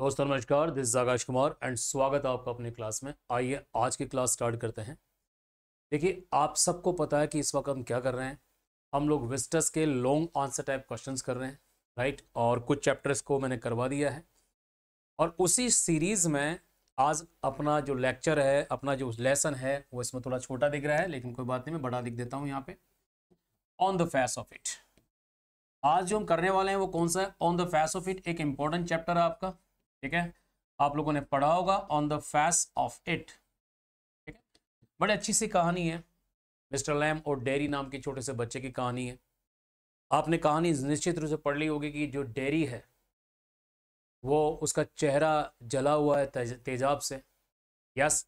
दोस्तों नमस्कार this Akash Kumar and स्वागत है आपका अपने क्लास में आइए आज की क्लास स्टार्ट करते हैं देखिए आप सबको पता है कि इस वक्त हम क्या कर रहे हैं हम लोग विस्टस के लॉन्ग आंसर टाइप क्वेश्चंस कर रहे हैं राइट और कुछ चैप्टर्स को मैंने करवा दिया है और उसी सीरीज़ में आज अपना जो लेक्चर है अपना जो लेसन है वो इसमें थोड़ा छोटा दिख रहा है लेकिन कोई बात नहीं मैं बड़ा दिख देता हूँ यहाँ पे on the face of it आज जो हम करने वाले हैं वो कौन सा है on the face of it एक इम्पॉर्टेंट चैप्टर है आपका ठीक है आप लोगों ने पढ़ा होगा on the face of it ठीक है बड़ी अच्छी सी कहानी है मिस्टर लैम और डेरी नाम के छोटे से बच्चे की कहानी है आपने कहानी निश्चित रूप से पढ़ ली होगी कि जो डेरी है वो उसका चेहरा जला हुआ है तेजाब से यस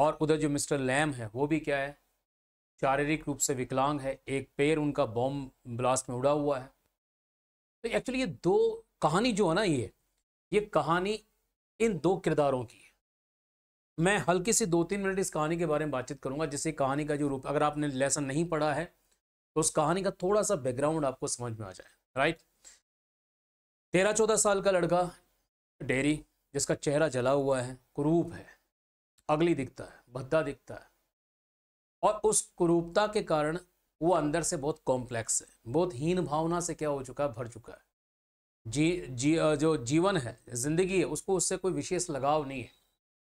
और उधर जो मिस्टर लैम है वो भी क्या है शारीरिक रूप से विकलांग है एक पैर उनका बॉम्ब ब्लास्ट में उड़ा हुआ है तो एक्चुअली ये दो कहानी जो है ना ये ये कहानी इन दो किरदारों की है मैं हल्की सी दो तीन मिनट इस कहानी के बारे में बातचीत करूंगा जिससे कहानी का जो रूप अगर आपने लेसन नहीं पढ़ा है तो उस कहानी का थोड़ा सा बैकग्राउंड आपको समझ में आ जाए राइट तेरह चौदह साल का लड़का डेरी जिसका चेहरा जला हुआ है क्रूप है अगली दिखता है भद्दा दिखता है और उस क्रूपता के कारण वो अंदर से बहुत कॉम्प्लेक्स है बहुत हीन भावना से क्या हो चुका है भर चुका है जी जी जो जीवन है ज़िंदगी है उसको उससे कोई विशेष लगाव नहीं है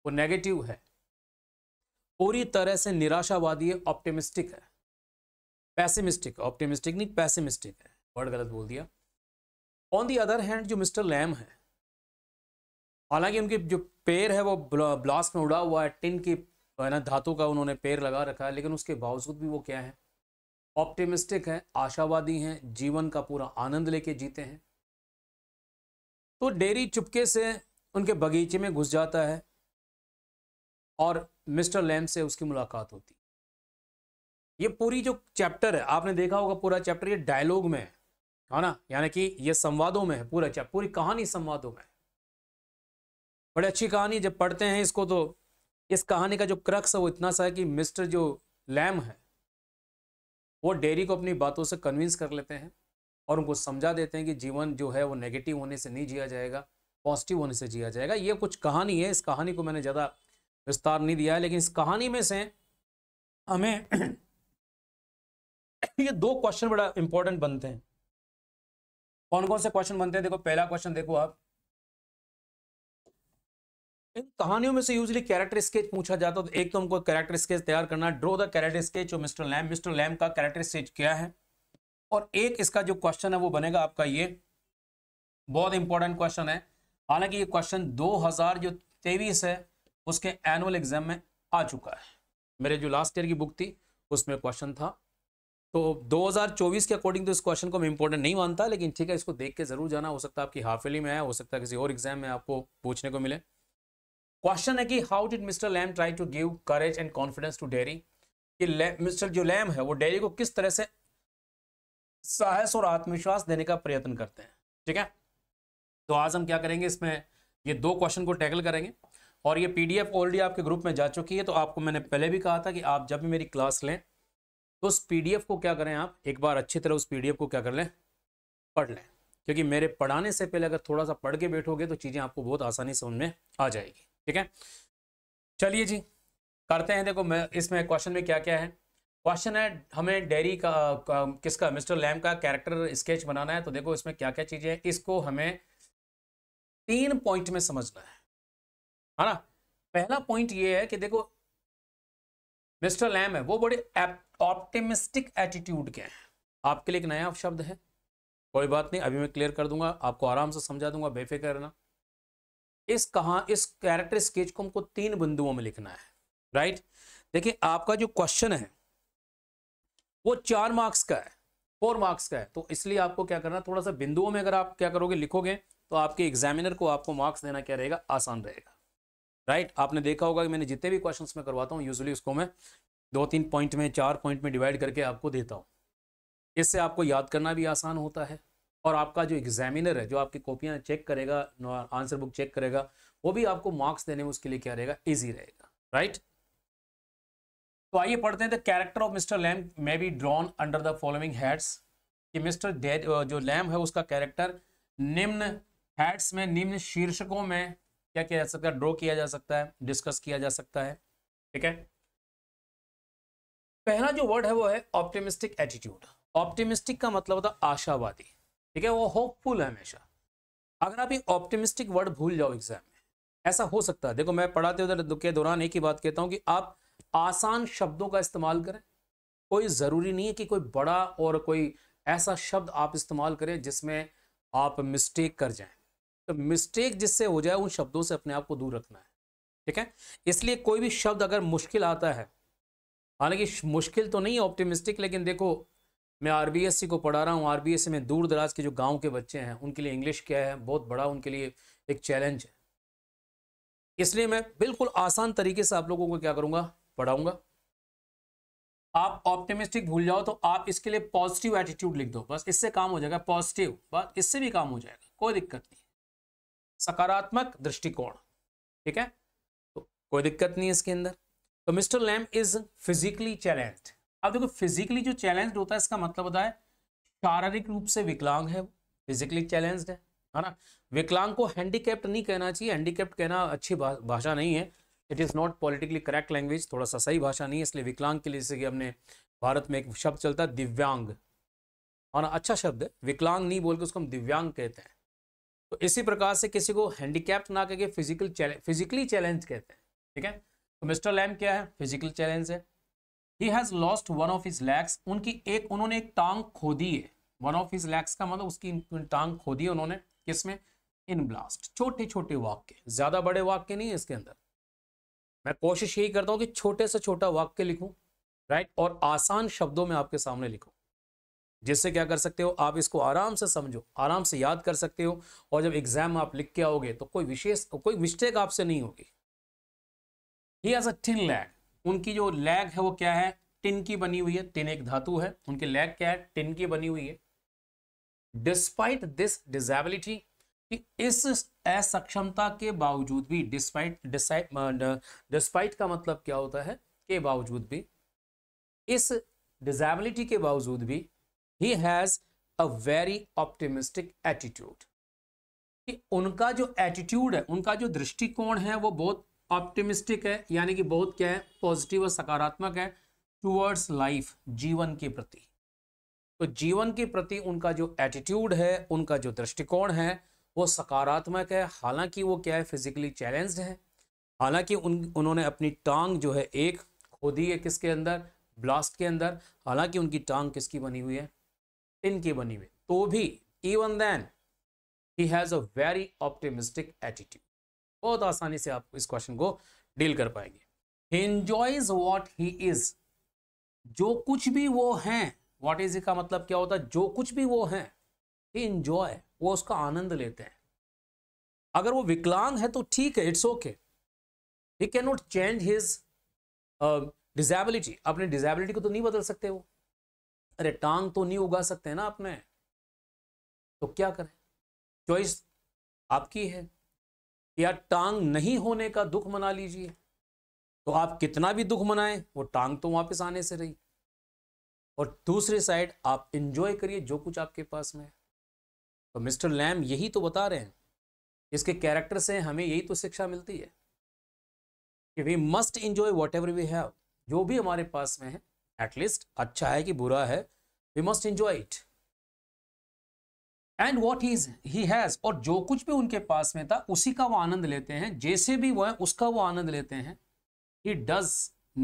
वो नेगेटिव है पूरी तरह से निराशावादी है ऑप्टिमिस्टिक है पैसिमिस्टिक ऑप्टिमिस्टिक नहीं पैसिमिस्टिक है वर्ड गलत बोल दिया ऑन दी अदर हैंड जो मिस्टर लैम है हालांकि उनके जो पैर है वो ब्लास्ट में उड़ा हुआ है टिन की है ना धातु का उन्होंने पैर लगा रखा है लेकिन उसके बावजूद भी वो क्या है ऑप्टिमिस्टिक है आशावादी हैं जीवन का पूरा आनंद लेके जीते हैं तो डेरी चुपके से उनके बगीचे में घुस जाता है और मिस्टर लैम से उसकी मुलाकात होती ये पूरी जो चैप्टर है आपने देखा होगा पूरा चैप्टर ये डायलॉग में है है ना यानी कि ये संवादों में है पूरा चैप्टर पूरी कहानी संवादों में है बड़ी अच्छी कहानी जब पढ़ते हैं इसको तो इस कहानी का जो क्रक्स है वो इतना सा है कि मिस्टर जो लैम है वो डेरी को अपनी बातों से कन्विंस कर लेते हैं और उनको समझा देते हैं कि जीवन जो है वो नेगेटिव होने से नहीं जिया जाएगा पॉजिटिव होने से जिया जाएगा ये कुछ कहानी है इस कहानी को मैंने ज़्यादा विस्तार नहीं दिया है लेकिन इस कहानी में से हमें ये दो क्वेश्चन बड़ा इंपॉर्टेंट बनते हैं कौन कौन से क्वेश्चन बनते हैं देखो पहला क्वेश्चन देखो आप इन कहानियों में से यूजली कैरेक्टर स्केच पूछा जाता है तो एक तो हमको कैरेक्टर स्केच तैयार करना ड्रो द कैरेक्टर स्केच और मिस्टर लैम मिस्टर लैम का कैरेक्टर स्केच क्या है और एक इसका जो क्वेश्चन है वो बनेगा आपका ये बहुत इंपॉर्टेंट क्वेश्चन है हालांकि ये क्वेश्चन 2000 जो तेईस है उसके एनुअल एग्जाम में आ चुका है मेरे जो लास्ट ईयर की बुक थी उसमें क्वेश्चन था तो 2024 के अकॉर्डिंग तो इस क्वेश्चन को मैं इंपॉर्टेंट नहीं मानता लेकिन ठीक है इसको देख के जरूर जाना हो सकता है आपकी हाफिली में है हो सकता है किसी और एग्जाम में आपको पूछने को मिले क्वेश्चन है कि how did mister Lamb try to give courage and confidence to Derry कि मिस्टर जो लैम है वो डेरी को किस तरह से साहस और आत्मविश्वास देने का प्रयत्न करते हैं ठीक है तो आज हम क्या करेंगे इसमें ये दो क्वेश्चन को टैकल करेंगे और ये पीडीएफ ऑलरेडी आपके ग्रुप में जा चुकी है तो आपको मैंने पहले भी कहा था कि आप जब भी मेरी क्लास लें तो उस पीडीएफ को क्या करें आप एक बार अच्छी तरह उस पीडीएफ को क्या कर लें पढ़ लें क्योंकि मेरे पढ़ाने से पहले अगर थोड़ा सा पढ़ के बैठोगे तो चीज़ें आपको बहुत आसानी से उनमें आ जाएगी ठीक है चलिए जी करते हैं देखो मैं इसमें क्वेश्चन में क्या क्या है क्वेश्चन है हमें डेरी का, का किसका मिस्टर लैम का कैरेक्टर स्केच बनाना है तो देखो इसमें क्या क्या चीज़ें हैं इसको हमें तीन पॉइंट में समझना है है ना पहला पॉइंट ये है कि देखो मिस्टर लैम है वो बड़े ऑप्टिमिस्टिक एटीट्यूड के हैं आपके लिए एक नया शब्द है कोई बात नहीं अभी मैं क्लियर कर दूंगा आपको आराम से समझा दूंगा बेफिक्र ना इस कहा इस कैरेक्टर स्केच को हमको तीन बिंदुओं में लिखना है राइट देखिए आपका जो क्वेश्चन है वो चार मार्क्स का है फोर मार्क्स का है तो इसलिए आपको क्या करना थोड़ा सा बिंदुओं में अगर आप क्या करोगे लिखोगे तो आपके एग्जामिनर को आपको मार्क्स देना क्या रहेगा आसान रहेगा राइट आपने देखा होगा कि मैंने जितने भी क्वेश्चंस में करवाता हूँ यूजुअली उसको मैं दो तीन पॉइंट में चार पॉइंट में डिवाइड करके आपको देता हूँ इससे आपको याद करना भी आसान होता है और आपका जो एग्जामिनर है जो आपकी कॉपियाँ चेक करेगा आंसर बुक चेक करेगा वो भी आपको मार्क्स देने में उसके लिए क्या रहेगा ईजी रहेगा राइट तो आइए पढ़ते हैं the character of mister Lamb may be drawn under the following heads कि मिस्टर जो लैम है उसका कैरेक्टर निम्न हेड्स में निम्न शीर्षकों में क्या किया जा सकता है ड्रॉ किया जा सकता है डिस्कस किया जा सकता है ठीक है पहला जो वर्ड है वो है ऑप्टिमिस्टिक एटीट्यूड ऑप्टिमिस्टिक का मतलब होता है आशावादी ठीक है वो होपफुल है हमेशा अगर आप ये ऑप्टिमिस्टिक वर्ड भूल जाओ एग्जाम में ऐसा हो सकता है देखो मैं पढ़ाते उधर के दौरान एक ही बात कहता हूँ कि आप आसान शब्दों का इस्तेमाल करें कोई ज़रूरी नहीं है कि कोई बड़ा और कोई ऐसा शब्द आप इस्तेमाल करें जिसमें आप मिस्टेक कर जाएं तो मिस्टेक जिससे हो जाए उन शब्दों से अपने आप को दूर रखना है ठीक है इसलिए कोई भी शब्द अगर मुश्किल आता है हालांकि मुश्किल तो नहीं ऑप्टिमिस्टिक लेकिन देखो मैं आर को पढ़ा रहा हूँ आर में दूर दराज के जो गाँव के बच्चे हैं उनके लिए इंग्लिश क्या है बहुत बड़ा उनके लिए एक चैलेंज है इसलिए मैं बिल्कुल आसान तरीके से आप लोगों को क्या करूँगा पढ़ाऊंगा आप ऑप्टिमिस्टिक भूल जाओ तो आप इसके लिए पॉजिटिव एटीट्यूड लिख दो बस इससे काम हो जाएगा पॉजिटिव बस इससे भी काम हो जाएगा कोई दिक्कत नहीं सकारात्मक दृष्टिकोण ठीक है तो कोई दिक्कत नहीं इसके अंदर तो mister Lamb is physically challenge अब देखो फिजिकली जो चैलेंज होता है इसका मतलब होता है शारीरिक रूप से विकलांग है फिजिकली चैलेंज है ना विकलांग को हैंडीकैप्ट नहीं कहना चाहिए हैंडीकैप्ट कहना अच्छी भाषा नहीं है it is not politically correct language थोड़ा सा सही भाषा नहीं है इसलिए विकलांग के लिए जैसे कि हमने भारत में एक शब्द चलता है दिव्यांग और अच्छा शब्द है विकलांग नहीं बोल के उसको हम दिव्यांग कहते हैं तो इसी प्रकार से किसी को हैंडीकैप ना कहकर फिजिकल चैलेंज फिजिकली चैलेंज कहते हैं ठीक है तो मिस्टर लैम क्या है फिजिकल चैलेंज है he has lost one of his legs उनकी एक उन्होंने एक टांग खो दी है वन ऑफ हिज लैग्स का मतलब उसकी टांग खो दी है उन्होंने किसमें इन ब्लास्ट छोटे छोटे वाक्य ज़्यादा बड़े वाक्य नहीं है इसके अंदर मैं कोशिश यही करता हूं कि छोटे से छोटा वाक्य लिखूं राइट और आसान शब्दों में आपके सामने लिखूं जिससे क्या कर सकते हो आप इसको आराम से समझो आराम से याद कर सकते हो और जब एग्जाम आप लिख के आओगे तो कोई विशेष कोई मिस्टेक आपसे नहीं होगी he has a tin leg उनकी जो लैग है वो क्या है टिन की बनी हुई है टिन एक धातु है उनकी लैग क्या है टिन की बनी हुई है डिस्पाइट दिस डिजेबिलिटी कि इस असक्षमता के बावजूद भी डिस्पाइट डिस्पाइट uh, का मतलब क्या होता है के बावजूद भी इस डिजेबिलिटी के बावजूद भी he has a very optimistic attitude कि उनका जो एटीट्यूड है उनका जो दृष्टिकोण है वो बहुत ऑप्टिमिस्टिक है यानी कि बहुत क्या है पॉजिटिव और सकारात्मक है टूवर्ड्स लाइफ जीवन के प्रति तो जीवन के प्रति उनका जो एटीट्यूड है उनका जो दृष्टिकोण है वो सकारात्मक है हालांकि वो क्या है फिज़िकली चैलेंज है हालांकि उन उन्होंने अपनी टांग जो है एक खो दी है किसके अंदर ब्लास्ट के अंदर हालांकि उनकी टांग किसकी बनी हुई है टिन की बनी हुई तो भी even then he has a very optimistic attitude बहुत आसानी से आप इस क्वेश्चन को डील कर पाएंगे इंजॉयज वॉट ही इज जो कुछ भी वो हैं वॉट इज का मतलब क्या होता है जो कुछ भी वो हैं ही इंजॉय वो उसका आनंद लेते हैं अगर वो विकलांग है तो ठीक है it's okay he can not change his disability अपने डिजेबिलिटी को तो नहीं बदल सकते वो अरे टांग तो नहीं उगा सकते ना अपने तो क्या करें चॉइस आपकी है या टांग नहीं होने का दुख मना लीजिए तो आप कितना भी दुख मनाएं वो टांग तो वापस आने से रही और दूसरी साइड आप इंजॉय करिए जो कुछ आपके पास में है तो मिस्टर लैम यही तो बता रहे हैं इसके कैरेक्टर से हमें यही तो शिक्षा मिलती है कि we must enjoy whatever we have जो भी हमारे पास में है एटलीस्ट अच्छा है कि बुरा है we must enjoy it and what is he has और जो कुछ भी उनके पास में था उसी का वो आनंद लेते हैं जैसे भी वो है उसका वो आनंद लेते हैं he does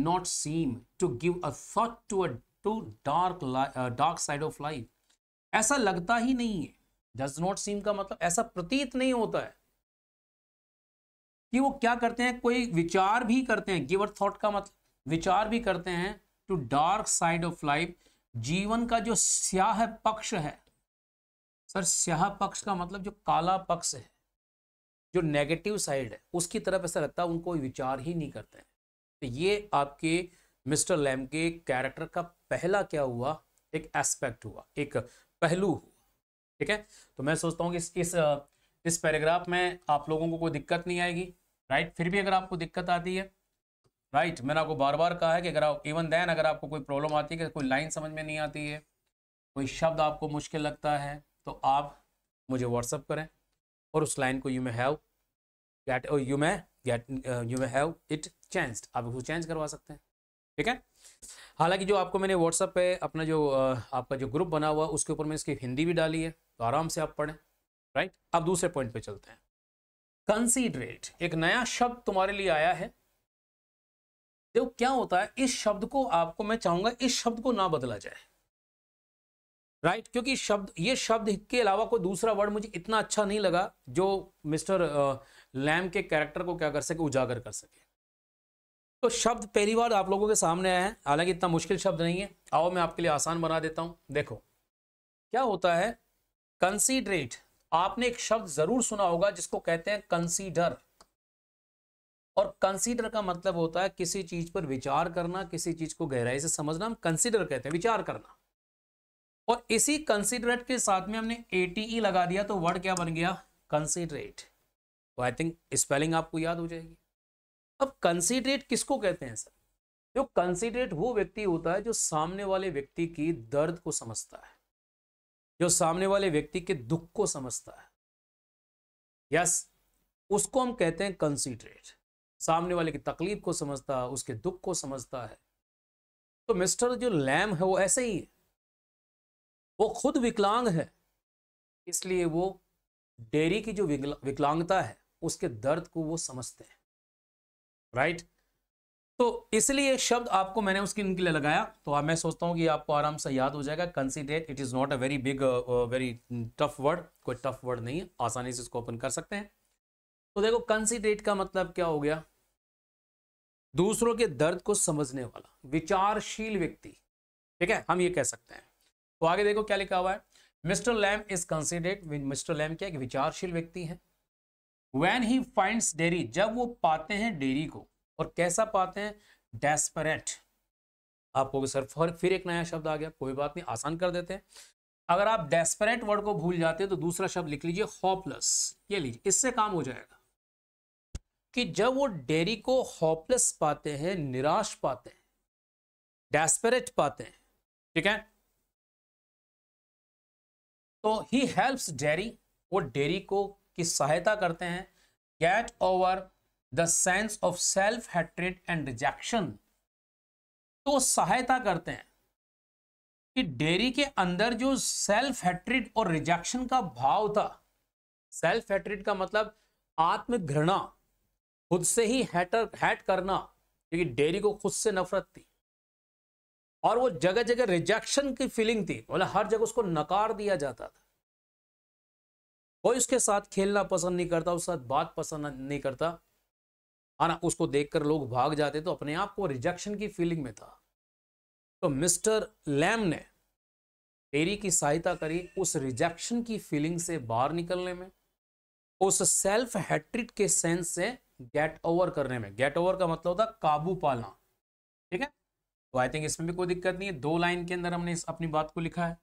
not seem to give a thought to a to dark dark side of life ऐसा लगता ही नहीं है डज नॉट सीम का मतलब ऐसा प्रतीत नहीं होता है कि वो क्या करते हैं कोई विचार भी करते हैं गिवर थॉट का मतलब विचार भी करते हैं to dark side of life जीवन का जो स्याह पक्ष है सर स्याह पक्ष का मतलब जो काला पक्ष है जो नेगेटिव साइड है उसकी तरफ ऐसा लगता है उनको विचार ही नहीं करते हैं तो ये आपके मिस्टर लैम के कैरेक्टर का पहला क्या हुआ एक एस्पेक्ट हुआ एक पहलू हुआ ठीक है तो मैं सोचता हूँ कि इस इस इस पैराग्राफ में आप लोगों को कोई दिक्कत नहीं आएगी राइट फिर भी अगर आपको दिक्कत आती है राइट मैंने आपको बार बार कहा है कि अगर आप इवन देन अगर आपको कोई प्रॉब्लम आती है कि कोई लाइन समझ में नहीं आती है कोई शब्द आपको मुश्किल लगता है तो आप मुझे व्हाट्सअप करें और उस लाइन को you may have get you may get you may have it change आप उसको चेंज करवा सकते हैं ठीक है हालांकि जो आपको मैंने व्हाट्सअप पे अपना जो आपका जो ग्रुप बना हुआ उसके ऊपर मैंने इसकी हिंदी भी डाली है तो आराम से आप पढ़ें राइट अब दूसरे पॉइंट पे चलते हैं कंसीडरेट एक नया शब्द तुम्हारे लिए आया है देखो क्या होता है इस शब्द को आपको मैं चाहूंगा इस शब्द को ना बदला जाए राइट right? क्योंकि शब्द ये शब्द के अलावा कोई दूसरा वर्ड मुझे इतना अच्छा नहीं लगा जो मिस्टर लैम के कैरेक्टर को क्या कर सके उजागर कर सके तो शब्द पहली बार आप लोगों के सामने आया है हालांकि इतना मुश्किल शब्द नहीं है आओ मैं आपके लिए आसान बना देता हूं देखो क्या होता है कंसीडरेट आपने एक शब्द जरूर सुना होगा जिसको कहते हैं कंसीडर और कंसीडर का मतलब होता है किसी चीज पर विचार करना किसी चीज को गहराई से समझना हम कंसीडर कहते हैं विचार करना और इसी कंसीडरेट के साथ में हमने ए e लगा दिया तो वर्ड क्या बन गया कंसीडरेट तो आई थिंक स्पेलिंग आपको याद हो जाएगी अब कंसिडरेट किसको कहते हैं सर जो कंसिडरेट वो व्यक्ति होता है जो सामने वाले व्यक्ति की दर्द को समझता है जो सामने वाले व्यक्ति के दुख को समझता है यस उसको हम कहते हैं कंसिडरेट सामने वाले की तकलीफ को समझता है उसके दुख को समझता है तो मिस्टर जो लैम है वो ऐसे ही है वो खुद विकलांग है इसलिए वो डेरी की जो विकलांगता है उसके दर्द को वो समझते हैं राइट तो इसलिए शब्द आपको मैंने उसके इनके लिए लगाया तो मैं सोचता हूँ कि आपको आराम से याद हो जाएगा considerate it is not a very big very tough word कोई टफ वर्ड नहीं है आसानी से इसको ओपन कर सकते हैं तो देखो कंसीडरेट का मतलब क्या हो गया दूसरों के दर्द को समझने वाला विचारशील व्यक्ति ठीक है हम ये कह सकते हैं तो आगे देखो क्या लिखा हुआ है mister Lamb is considerate mister Lamb क्या विचारशील व्यक्ति है वैन ही फाइंड डेरी जब वो पाते हैं डेरी को और कैसा पाते हैं डेस्परेट आपको सर फिर एक नया शब्द आ गया कोई बात नहीं आसान कर देते हैं अगर आप डेस्परेट वर्ड को भूल जाते हैं तो दूसरा शब्द लिख लीजिए हॉपलेस ये लीजिए इससे काम हो जाएगा कि जब वो डेरी को हॉपलेस पाते हैं निराश पाते हैं डेस्परेट पाते हैं ठीक है तो ही हेल्प्स डेरी वो डेरी को की सहायता करते हैं get over the sense of self hatred and rejection तो सहायता करते हैं कि डेयरी के अंदर जो सेल्फ हेट्रेड और रिजेक्शन का भाव था सेल्फ हेट्रेड का मतलब आत्मघृणा खुद से ही हैटर हैट करना क्योंकि डेयरी को खुद से नफरत थी और वो जगह जगह रिजेक्शन की फीलिंग थी मतलब हर जगह उसको नकार दिया जाता था कोई उसके साथ खेलना पसंद नहीं करता उसके साथ बात पसंद नहीं करता है ना उसको देखकर लोग भाग जाते तो अपने आप को रिजेक्शन की फीलिंग में था तो मिस्टर लैम ने तेरी की सहायता करी उस रिजेक्शन की फीलिंग से बाहर निकलने में उस सेल्फ हैट्रिक के सेंस से गेट ओवर करने में गेट ओवर का मतलब होता काबू पालना ठीक है तो आई थिंक इसमें भी कोई दिक्कत नहीं है दो लाइन के अंदर हमने इस अपनी बात को लिखा है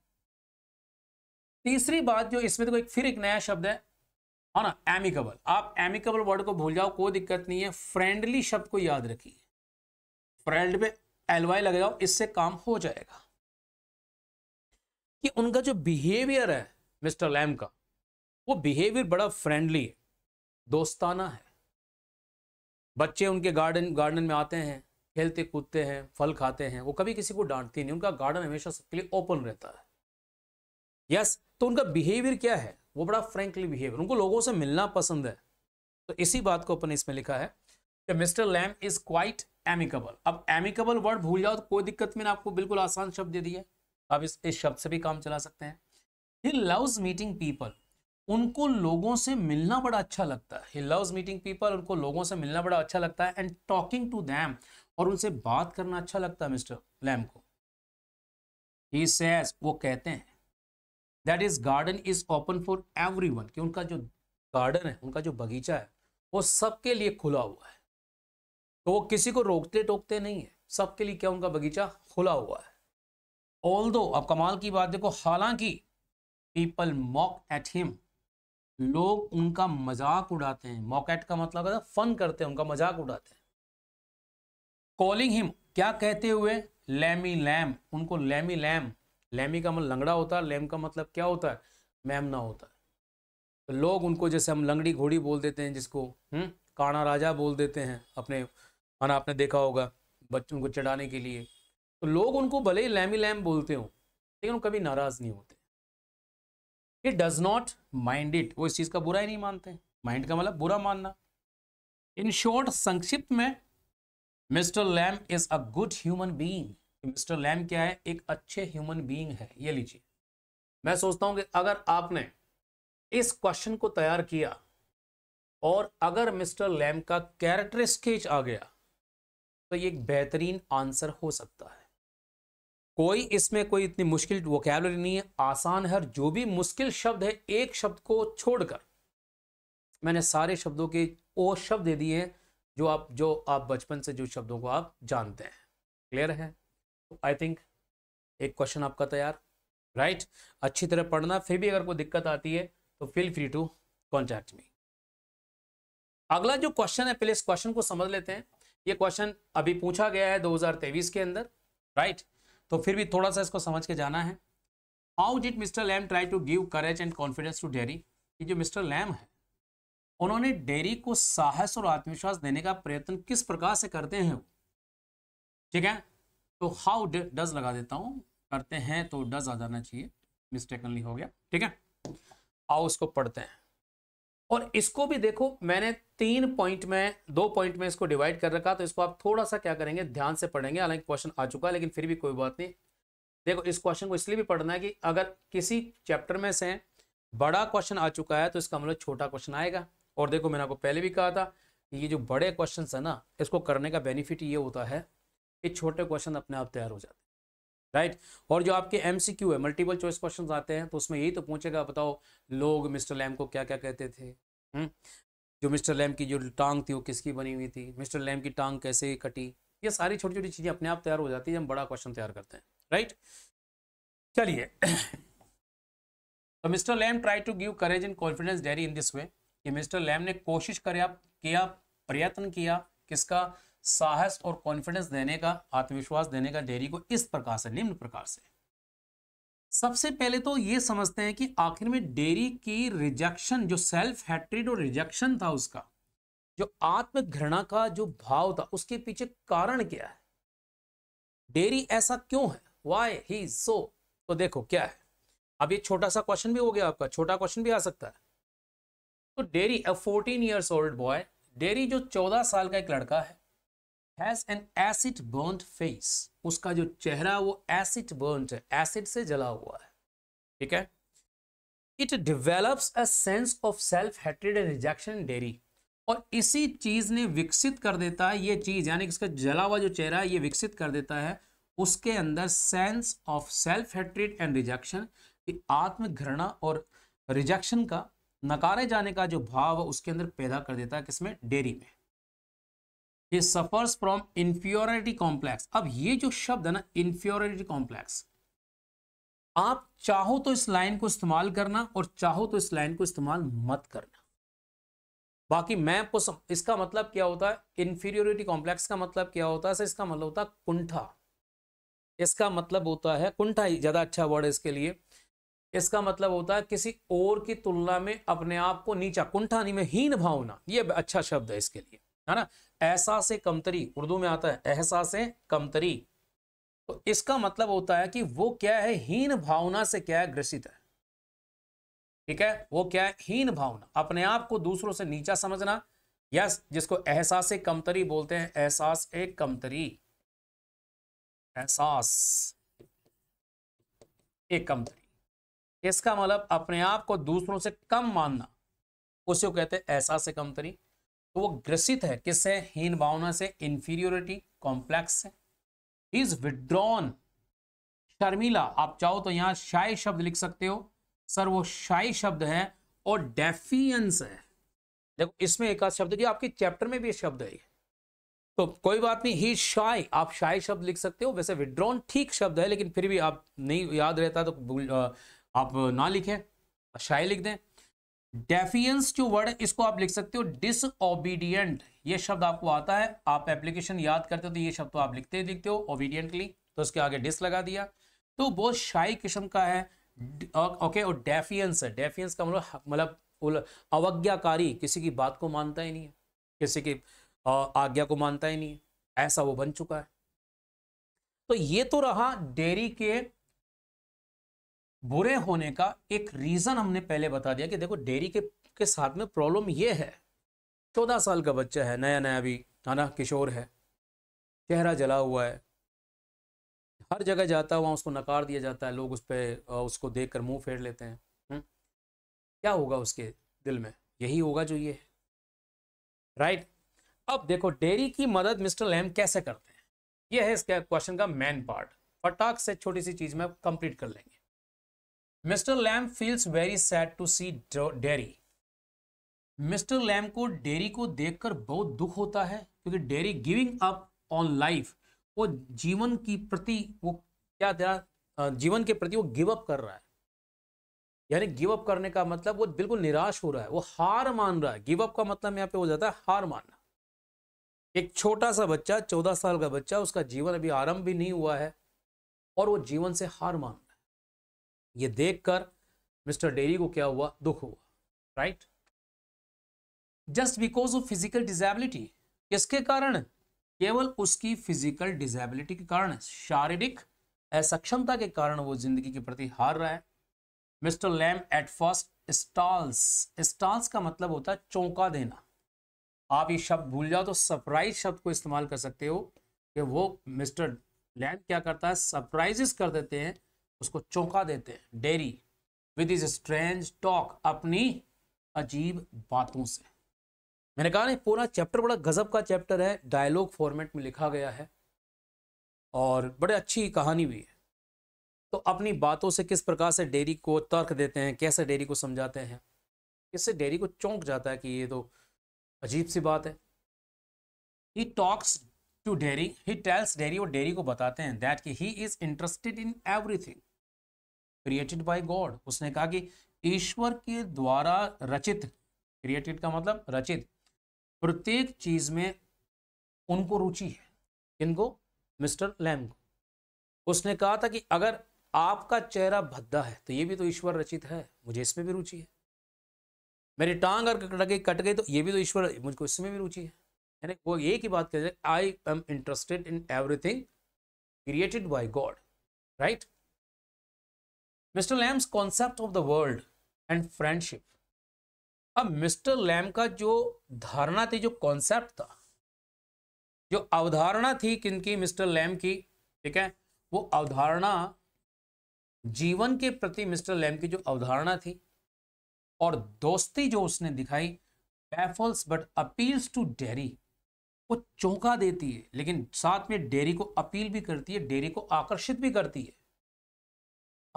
तीसरी बात जो इसमें देखो एक फिर एक नया शब्द है है ना एमिकेबल आप एमिकेबल वर्ड को भूल जाओ कोई दिक्कत नहीं है फ्रेंडली शब्द को याद रखिए फ्रेंड पे एलवाई जाओ इससे काम हो जाएगा कि उनका जो बिहेवियर है मिस्टर लैम का वो बिहेवियर बड़ा फ्रेंडली है दोस्ताना है बच्चे उनके गार्डन गार्डन में आते हैं खेलते कूदते हैं फल खाते हैं वो कभी किसी को डांटती नहीं उनका गार्डन हमेशा सबके लिए ओपन रहता है यस तो उनका बिहेवियर क्या है वो बड़ा फ्रेंकली बिहेवियर उनको लोगों से मिलना पसंद है तो इसी बात को अपन इसमें लिखा है कि mister Lamb is quite amicable अब एमिकेबल वर्ड भूल जाओ तो कोई दिक्कत में आपको बिल्कुल आसान शब्द दे दिया आप इस इस शब्द से भी काम चला सकते हैं ही लव्स मीटिंग पीपल उनको लोगों से मिलना बड़ा अच्छा लगता है ही लव्स मीटिंग पीपल उनको लोगों से मिलना बड़ा अच्छा लगता है एंड टॉकिंग टू दैम और उनसे बात करना अच्छा लगता है मिस्टर लैम को ही सेज वो कहते हैं that is garden is open for everyone कि उनका जो गार्डन है उनका जो बगीचा है वो सबके लिए खुला हुआ है तो वो किसी को रोकते टोकते नहीं है सबके लिए क्या उनका बगीचा खुला हुआ है ऑल दो अब कमाल की बात देखो हालांकि पीपल मॉक एट हिम लोग उनका मजाक उड़ाते हैं मॉक एट का मतलब है फन करते हैं उनका मजाक उड़ाते हैं कॉलिंग हिम क्या कहते हुए लैमी लैम उनको लैमी लैम लैमी का मतलब लंगड़ा होता है लैम का मतलब क्या होता है ना होता है तो लोग उनको जैसे हम लंगड़ी घोड़ी बोल देते हैं जिसको हुँ? हम्म, काना राजा बोल देते हैं अपने माना आपने देखा होगा बच्चों को चढ़ाने के लिए तो लोग उनको भले ही लैमी लैम बोलते हो लेकिन वो कभी नाराज़ नहीं होते it does not mind it वो इस चीज़ का बुरा ही नहीं मानते माइंड का मतलब बुरा मानना इन शॉर्ट संक्षिप्त में mister Lamb is a good human being mister Lamb क्या है एक अच्छे ह्यूमन बीइंग है ये लीजिए मैं सोचता हूं कि अगर आपने इस क्वेश्चन को तैयार किया और अगर मिस्टर लैम का कैरेक्टर स्केच आ गया तो ये एक बेहतरीन आंसर हो सकता है कोई इसमें कोई इतनी मुश्किल वोकेबलरी नहीं है आसान है जो भी मुश्किल शब्द है एक शब्द को छोड़कर मैंने सारे शब्दों के वो शब्द दे दिए हैं जो आप जो आप बचपन से जो शब्दों को आप जानते हैं क्लियर है आई थिंक एक क्वेश्चन आपका तैयार राइट right? अच्छी तरह पढ़ना फिर भी अगर कोई दिक्कत आती है तो feel free to contact me अगला जो क्वेश्चन है पहले इस क्वेश्चन को समझ लेते हैं ये क्वेश्चन अभी पूछा गया है 2023 के अंदर राइट right? तो फिर भी थोड़ा सा इसको समझ के जाना है how did mister Lamb try to give courage and confidence to Derry कि जो मिस्टर लैम है उन्होंने डेरी को साहस और आत्मविश्वास देने का प्रयत्न किस प्रकार से करते हैं ठीक है तो हाउ डज लगा देता हूँ करते हैं तो डज आ जाना चाहिए मिस्टेकनली हो गया ठीक है आओ इसको पढ़ते हैं और इसको भी देखो मैंने तीन पॉइंट में दो पॉइंट में इसको डिवाइड कर रखा तो इसको आप थोड़ा सा क्या करेंगे ध्यान से पढ़ेंगे हालांकि क्वेश्चन आ चुका है लेकिन फिर भी कोई बात नहीं देखो इस क्वेश्चन को इसलिए भी पढ़ना है कि अगर किसी चैप्टर में से बड़ा क्वेश्चन आ चुका है तो इसका मतलब छोटा क्वेश्चन आएगा और देखो मैंने आपको पहले भी कहा था ये जो बड़े क्वेश्चन है ना इसको करने का बेनिफिट ये होता है ये छोटे क्वेश्चन अपने आप तैयार हो जाते हैं राइट right? और जो आपके एम है मल्टीपल चॉइस क्वेश्चन आते हैं तो उसमें यही तो पूछेगा बताओ लोग मिस्टर लैम को क्या क्या कहते थे हुँ? हम्म? जो मिस्टर लैम की जो टांग थी वो किसकी बनी हुई थी मिस्टर लैम की टांग कैसे कटी ये सारी छोटी छोटी चीज़ें अपने आप तैयार हो जाती है हम बड़ा क्वेश्चन तैयार करते हैं राइट चलिए तो mister Lamb try to give courage in confidence Derry in this way कि मिस्टर लैम ने कोशिश करे आप किया प्रयत्न किया किसका साहस और कॉन्फिडेंस देने का आत्मविश्वास देने का डेयरी को इस प्रकार से निम्न प्रकार से सबसे पहले तो ये समझते हैं कि आखिर में डेयरी की रिजेक्शन जो सेल्फ हैट्रिड और रिजेक्शन था उसका जो आत्म घृणा का जो भाव था उसके पीछे कारण क्या है डेयरी ऐसा क्यों है वाई ही सो तो देखो क्या है अब ये छोटा सा क्वेश्चन भी हो गया आपका छोटा क्वेश्चन भी आ सकता है तो Derry a fourteen years old boy Derry जो चौदह साल का एक लड़का है has an acid burn face उसका जो चेहरा वो एसिड बर्न है एसिड से जला हुआ है ठीक है it develops a sense of self hatred and rejection Derry और इसी चीज ने विकसित कर देता है ये चीज यानी कि इसका जला हुआ जो चेहरा है ये विकसित कर देता है उसके अंदर sense of self hatred and rejection आत्म घृणा और रिजेक्शन का नकारे जाने का जो भाव उसके अंदर पैदा कर देता है किसमें डेरी में ही सफर्स फ्रॉम इंफियोरिटी कॉम्प्लेक्स अब ये जो शब्द है ना इंफियोरिटी कॉम्प्लेक्स आप चाहो तो इस लाइन को इस्तेमाल करना और चाहो तो इस लाइन को इस्तेमाल मत करना बाकी मैं आपको इसका मतलब क्या होता है इंफीरियोरिटी कॉम्प्लेक्स का मतलब क्या होता है इसका मतलब होता है कुंठा इसका मतलब होता है कुंठा ही ज्यादा अच्छा वर्ड है इसके लिए इसका मतलब होता है किसी और की तुलना में अपने आप को नीचा कुंठा नहीं में हीन भावना ये अच्छा शब्द है इसके लिए है ना ऐसा से कमतरी उर्दू में आता है एहसा से कमतरी तो इसका मतलब होता है कि वो क्या है हीन भावना से क्या है ग्रसित है ठीक है वो क्या है हीन भावना अपने आप को दूसरों से नीचा समझना या जिसको एहसास कमतरी बोलते हैं एहसास ए कमतरी एहसास एक कमतरी इसका मतलब अपने आप को दूसरों से कम मानना उसे कहते हैं एहसास कमतरी तो वो ग्रसित है किससे हीन भावना से इंफीरियोरिटी कॉम्प्लेक्स इज विड्रॉन शर्मिला आप चाहो तो यहां शाही शब्द लिख सकते हो सर वो शाही शब्द है और डेफियंस है देखो इसमें एक आध शब्द आपके चैप्टर में भी शब्द है तो कोई बात नहीं ही शाय आप शाय शब्द लिख सकते हो वैसे विड्रॉन ठीक शब्द है लेकिन फिर भी आप नहीं याद रहता तो आप ना लिखें शाय लिख दें डेफियंस जो वर्ड इसको आप लिख सकते हो डिसओबीडियंट ये शब्द आपको आता है आप एप्लीकेशन याद करते हो तो ये शब्द तो आप लिखते ही लिखते हो ओबीडियंटली तो उसके आगे डिस लगा दिया तो बहुत शाही किस्म का है ओके और डेफियंस है डेफियंस का मतलब मतलब अवज्ञाकारी किसी की बात को मानता ही नहीं है किसी की आज्ञा को मानता ही नहीं है ऐसा वो बन चुका है तो ये तो रहा डेरी के बुरे होने का एक रीज़न हमने पहले बता दिया कि देखो डेयरी के के साथ में प्रॉब्लम ये है चौदह साल का बच्चा है नया नया भी है ना किशोर है चेहरा जला हुआ है हर जगह जाता है वहाँ उसको नकार दिया जाता है लोग उस पर उसको देख कर मुँह फेर लेते हैं हुँ? हम्म? क्या होगा उसके दिल में यही होगा जो ये है राइट अब देखो डेयरी की मदद मिस्टर लैम कैसे करते हैं यह है इसका क्वेश्चन का मेन पार्ट फटाक से छोटी सी चीज़ में कंप्लीट कर लेंगे mister Lamb feels very sad to see Derry mister Lamb को डेरी को देखकर बहुत दुख होता है क्योंकि Derry giving up on life वो जीवन की प्रति वो क्या था जीवन के प्रति वो गिव अप कर रहा है यानी गिव अप करने का मतलब वो बिल्कुल निराश हो रहा है वो हार मान रहा है गिव अप का मतलब यहाँ पे हो जाता है हार मानना एक छोटा सा बच्चा चौदह साल का बच्चा उसका जीवन अभी आरंभ भी नहीं हुआ है और वो जीवन से हार मान ये देखकर मिस्टर डेरी को क्या हुआ दुख हुआ right just because of physical disability किसके कारण केवल उसकी फिजिकल डिजेबिलिटी के कारण शारीरिक असक्षमता के कारण वो जिंदगी के प्रति हार रहा है mister Lamb at first stalls stalls का मतलब होता है चौंका देना आप ये शब्द भूल जाओ तो सरप्राइज शब्द को इस्तेमाल कर सकते हो कि वो मिस्टर लैम क्या करता है सरप्राइजेस कर देते हैं उसको चौंका देते हैं Derry with his strange talk अपनी अजीब बातों से मैंने कहा नहीं पूरा चैप्टर बड़ा गजब का चैप्टर है डायलॉग फॉर्मेट में लिखा गया है और बड़े अच्छी कहानी भी है तो अपनी बातों से किस प्रकार से डेरी को तर्क देते हैं कैसे डेरी को समझाते हैं इससे डेरी को चौंक जाता है कि ये तो अजीब सी बात है he talks to Derry he tells Derry और डेरी को बताते हैं दैट कि he is interested in everything created by God उसने कहा कि ईश्वर के द्वारा रचित क्रिएटेड का मतलब रचित प्रत्येक चीज में उनको रुचि है इनको मिस्टर लैम को उसने कहा था कि अगर आपका चेहरा भद्दा है तो ये भी तो ईश्वर रचित है मुझे इसमें भी रुचि है मेरी टांग अगर कट गई कट गई तो ये भी तो ईश्वर मुझको इसमें भी रुचि है यानी वो एक ही बात कहते हैं I am interested in everything created by God right mister Lamb's concept of the world and friendship अब मिस्टर लैम का जो धारणा थी जो कॉन्सेप्ट था जो अवधारणा थी किनकी मिस्टर लैम की ठीक है वो अवधारणा जीवन के प्रति मिस्टर लैम की जो अवधारणा थी और दोस्ती जो उसने दिखाई baffles but appeals to Derry वो चौंका देती है लेकिन साथ में डेरी को अपील भी करती है डेरी को आकर्षित भी करती है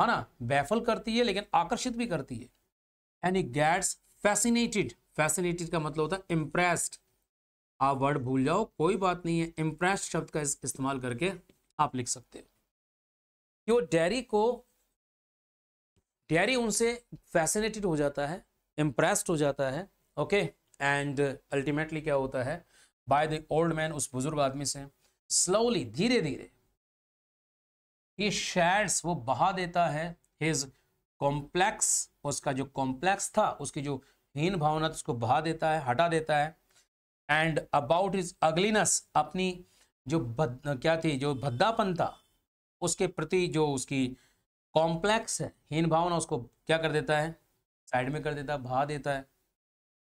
है ना बैफल करती है लेकिन आकर्षित भी करती है and he gets fascinated fascinated का मतलब होता है इम्प्रेस्ड आप वर्ड भूल जाओ कोई बात नहीं है इम्प्रेस्ड शब्द का इस, इस्तेमाल करके आप लिख सकते हो कि वो तो डेयरी को डेयरी उनसे फैसिनेटेड हो जाता है इम्प्रेस्ड हो जाता है ओके एंड अल्टीमेटली क्या होता है बाय द ओल्ड मैन उस बुजुर्ग आदमी से स्लोली धीरे धीरे ही शेड्स वो बहा देता है हिज कॉम्प्लेक्स उसका जो कॉम्प्लेक्स था उसकी जो हीन भावना थी उसको बहा देता है हटा देता है एंड अबाउट हिज अगलीनेस अपनी जो बद, क्या थी जो भद्दापन था उसके प्रति जो उसकी कॉम्प्लेक्स है हीन भावना उसको क्या कर देता है साइड में कर देता है बहा देता है है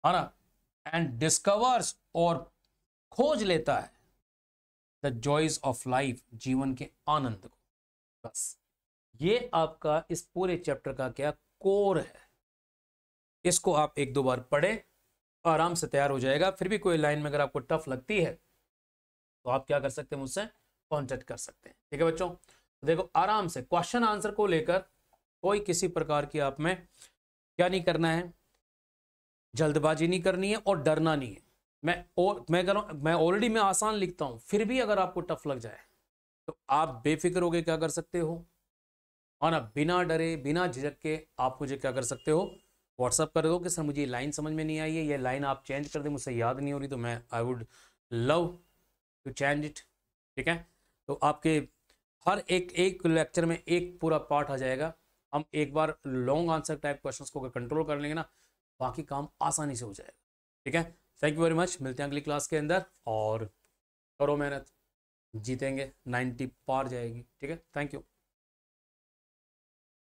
हाँ ना एंड डिस्कवर्स और खोज लेता है द जॉयज ऑफ लाइफ जीवन के आनंद को बस ये आपका इस पूरे चैप्टर का क्या कोर है इसको आप एक दो बार पढ़ें आराम से तैयार हो जाएगा फिर भी कोई लाइन में अगर आपको टफ लगती है तो आप क्या कर सकते हैं मुझसे कॉन्टेक्ट कर सकते हैं ठीक है बच्चों तो देखो आराम से क्वेश्चन आंसर को लेकर कोई किसी प्रकार की आप में क्या नहीं करना है जल्दबाजी नहीं करनी है और डरना नहीं है मैं और मैं कह रहा हूँ मैं ऑलरेडी मैं आसान लिखता हूँ फिर भी अगर आपको टफ लग जाए तो आप बेफिक्र होकर क्या कर सकते हो और ना बिना डरे बिना झिझक के आप मुझे क्या कर सकते हो व्हाट्सअप कर दो कि सर मुझे ये लाइन समझ में नहीं आई है ये लाइन आप चेंज कर दे मुझसे याद नहीं हो रही तो मैं I would love to change it ठीक है तो आपके हर एक एक लेक्चर में एक पूरा पार्ट आ जाएगा हम एक बार लॉन्ग आंसर टाइप क्वेश्चंस को अगर कंट्रोल कर लेंगे ना बाकी काम आसानी से हो जाएगा ठीक है थैंक यू वेरी मच मिलते हैं अगली क्लास के अंदर और करो मेहनत जीतेंगे नाइन्टी पार जाएगी ठीक है थैंक यू